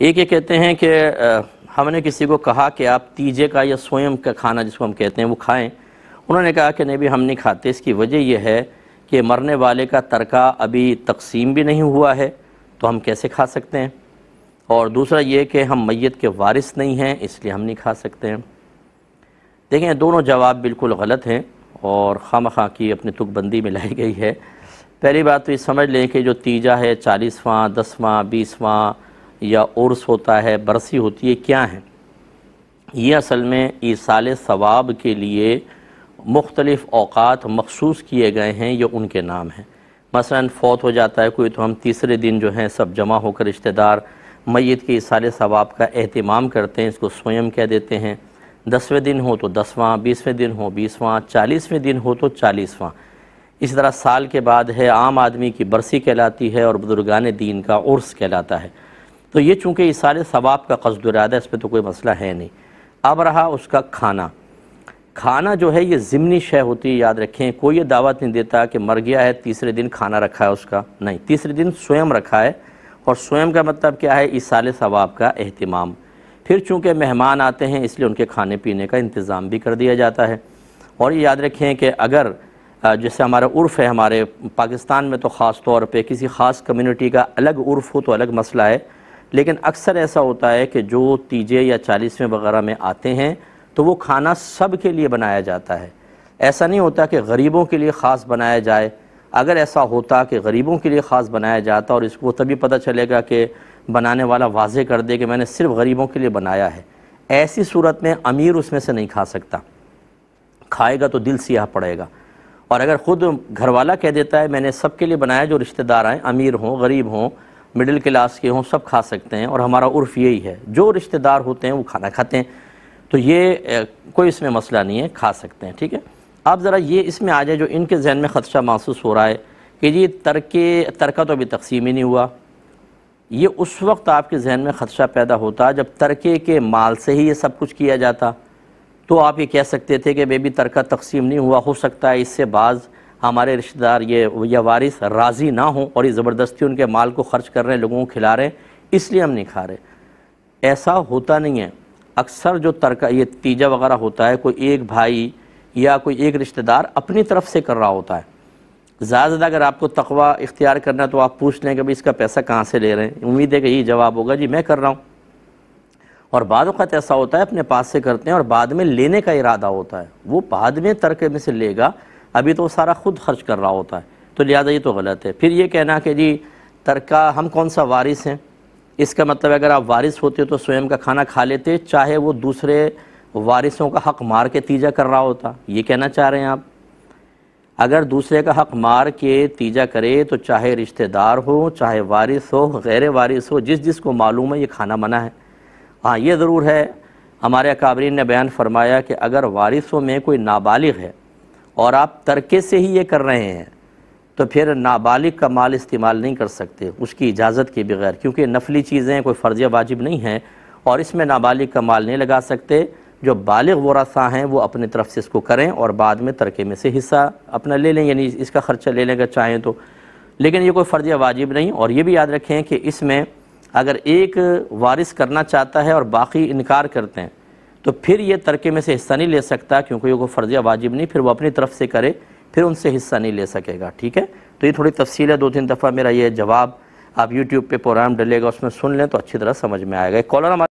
एक ये कहते हैं कि हमने किसी को कहा कि आप तीजे का या स्वयं का खाना जिसको हम कहते हैं वो खाएं उन्होंने कहा कि नहीं भी हम नहीं खाते इसकी वजह यह है कि मरने वाले का तरका अभी तकसीम भी नहीं हुआ है तो हम कैसे खा सकते हैं और दूसरा ये कि हम मैत के वारिस नहीं हैं इसलिए हम नहीं खा सकते हैं देखें दोनों जवाब बिल्कुल गलत हैं और खाम खां की अपनी तुकबंदी में लाई गई है पहली बात तो ये समझ लें कि जो तीजा है चालीसवाँ दसवाँ बीसवाँ या उर्स होता है बरसी होती है क्या है ये असल में ईसाल सवाब के लिए मुख्तलिफ़ अवकात मखसूस किए गए हैं ये उनके नाम हैं मसला फ़ौत हो जाता है कोई तो हम तीसरे दिन जो हैं सब जमा होकर रिश्तेदार मैत के ईसाल सवाब का अहतमाम करते हैं इसको स्वयं कह देते हैं दसवें दिन हो तो दसवां बीसवें दिन हो बीसवां चालीसवें दिन हो तो चालीसवां इसी तरह साल के बाद है आम आदमी की बरसी कहलाती है और बुजुर्गान दीन का उर्स कहलाता है तो ये चूँकि इस सारे सवाब का कसद इरादा इस पर तो कोई मसला है नहीं अब रहा उसका खाना खाना जो है ये ज़िमनी शय होती है याद रखें कोई ये दावत नहीं देता कि मर गया है तीसरे दिन खाना रखा है उसका नहीं तीसरे दिन स्वयं रखा है और स्वयं का मतलब क्या है इस साल सवाब का अहतमाम फिर चूँकि मेहमान आते हैं इसलिए उनके खाने पीने का इंतज़ाम भी कर दिया जाता है और ये याद रखें कि अगर जैसे हमारा उर्फ़ है हमारे पाकिस्तान में तो ख़ास तौर पर किसी ख़ास कम्यूनिटी का अलग उर्फ़ हो तो अलग मसला है लेकिन अक्सर ऐसा होता है कि जो तीजे या चालीसवें वगैरह में आते हैं तो वो खाना सब के लिए बनाया जाता है ऐसा नहीं होता कि गरीबों के लिए ख़ास बनाया जाए अगर ऐसा होता कि गरीबों के लिए ख़ास बनाया जाता और इसको तभी पता चलेगा कि बनाने वाला वाजे कर दे कि मैंने सिर्फ गरीबों के लिए बनाया है ऐसी सूरत में अमीर उसमें से नहीं खा सकता खाएगा तो दिल सियाह पड़ेगा और अगर ख़ुद घर वाला कह देता है मैंने सब के लिए बनाया जो रिश्तेदार आएँ अमीर हों गरीब हों मिडिल क्लास के हों सब खा सकते हैं और हमारा उर्फ यही है जो रिश्तेदार होते हैं वो खाना खाते हैं तो ये कोई इसमें मसला नहीं है खा सकते हैं ठीक है आप ज़रा ये इसमें आ जाए जो इनके जहन में ख़दशा महसूस हो रहा है कि जी तरके तरका तो अभी तकसीम ही नहीं हुआ ये उस वक्त आपके जहन में ख़दशा पैदा होता जब तरके के माल से ही ये सब कुछ किया जाता तो आप ये कह सकते थे कि बेबी तरका तकसीम नहीं हुआ हो सकता है इससे बाज़ हमारे रिश्तेदार ये या वारिस राज़ी ना हो और ये ज़बरदस्ती उनके माल को ख़र्च कर रहे हैं लोगों को खिला रहे हैं इसलिए हम नहीं खा रहे ऐसा होता नहीं है अक्सर जो तरक ये तीजा वगैरह होता है कोई एक भाई या कोई एक रिश्तेदार अपनी तरफ से कर रहा होता है ज़्यादा ज़्यादा अगर आपको तकवा इख्तियार करना है तो आप पूछ लें कि भाई इसका पैसा कहाँ से ले रहे हैं उम्मीद है कि यही जवाब होगा जी मैं कर रहा हूँ और बाद वक्त ऐसा होता है अपने पास से करते हैं और बाद में लेने का इरादा होता है वो बाद में तर्क में से लेगा अभी तो सारा खुद खर्च कर रहा होता है तो लिहाजा ये तो गलत है फिर ये कहना कि जी तरका हम कौन सा वारिस हैं इसका मतलब अगर आप वारिस होते तो स्वयं का खाना खा लेते चाहे वो दूसरे वारिसों का हक़ मार के तीजा कर रहा होता ये कहना चाह रहे हैं आप अगर दूसरे का हक़ मार के तीजा करे तो चाहे रिश्तेदार हो चाहे वारिस हो गैर वारिस हो जिस जिस को मालूम है ये खाना मना है हाँ ये ज़रूर है हमारे अकाबरीन ने बयान फरमाया कि अगर वारिसों में कोई नाबालिग है और आप तरके से ही ये कर रहे हैं तो फिर नाबालिग का माल इस्तेमाल नहीं कर सकते उसकी इजाज़त के बगैर क्योंकि नफली चीज़ें कोई फ़र्ज वाजिब नहीं हैं और इसमें नाबालिग का माल नहीं लगा सकते जो बालग वरासा हैं वो अपनी तरफ से इसको करें और बाद में तरके में से हिस्सा अपना ले लें यानी इसका ख़र्चा ले लेंगे चाहें तो लेकिन ये कोई फ़र्ज वाजिब नहीं और ये भी याद रखें कि इसमें अगर एक वारिस करना चाहता है और बाकी इनकार करते हैं तो फिर ये तरके में से हिस्सा नहीं ले सकता क्योंकि वो फ़र्ज़ वाजिब नहीं फिर वो अपनी तरफ से करे फिर उनसे हिस्सा नहीं ले सकेगा ठीक है तो ये थोड़ी तफसील है दो तीन दफ़ा मेरा ये जवाब आप यूट्यूब पे प्रोग्राम डलेगा उसमें सुन लें तो अच्छी तरह समझ में आएगा एक कॉलर हमारे